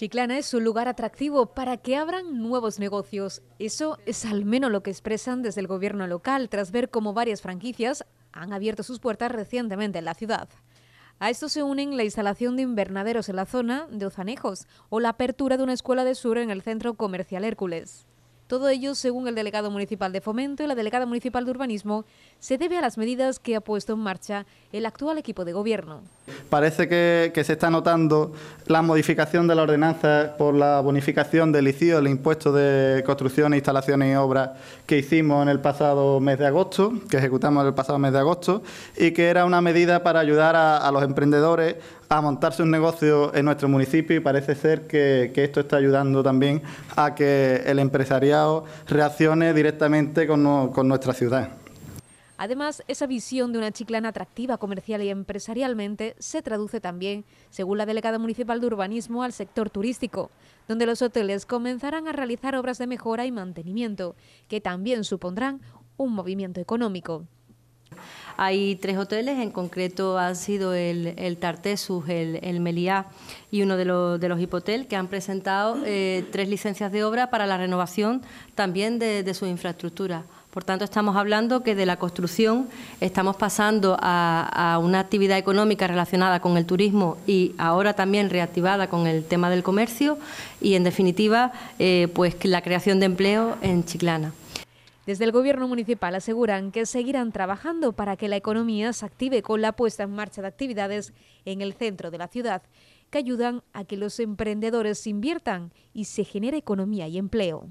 Chiclana es un lugar atractivo para que abran nuevos negocios. Eso es al menos lo que expresan desde el gobierno local tras ver cómo varias franquicias han abierto sus puertas recientemente en la ciudad. A esto se unen la instalación de invernaderos en la zona de Ozanejos o la apertura de una escuela de sur en el centro comercial Hércules. Todo ello, según el delegado municipal de Fomento y la delegada municipal de Urbanismo, se debe a las medidas que ha puesto en marcha el actual equipo de gobierno parece que, se está notando la modificación de la ordenanza por la bonificación del ICIO, el impuesto de construcciones, instalaciones y obras que hicimos en el pasado mes de agosto, que ejecutamos en el pasado mes de agosto, y que era una medida para ayudar a, los emprendedores a montarse un negocio en nuestro municipio y parece ser que, esto está ayudando también a que el empresariado reaccione directamente con nuestra ciudad. Además, esa visión de una chiclana atractiva comercial y empresarialmente se traduce también, según la delegada municipal de urbanismo, al sector turístico, donde los hoteles comenzarán a realizar obras de mejora y mantenimiento, que también supondrán un movimiento económico. Hay tres hoteles, en concreto han sido el, Tartessus, el, Meliá y uno de, los, Hipotel, que han presentado eh, tres licencias de obra para la renovación también de, de su infraestructura. Por tanto, estamos hablando que de la construcción estamos pasando a, una actividad económica relacionada con el turismo y ahora también reactivada con el tema del comercio y, en definitiva, eh, pues la creación de empleo en Chiclana. Desde el Gobierno Municipal aseguran que seguirán trabajando para que la economía se active con la puesta en marcha de actividades en el centro de la ciudad que ayudan a que los emprendedores inviertan y se genere economía y empleo.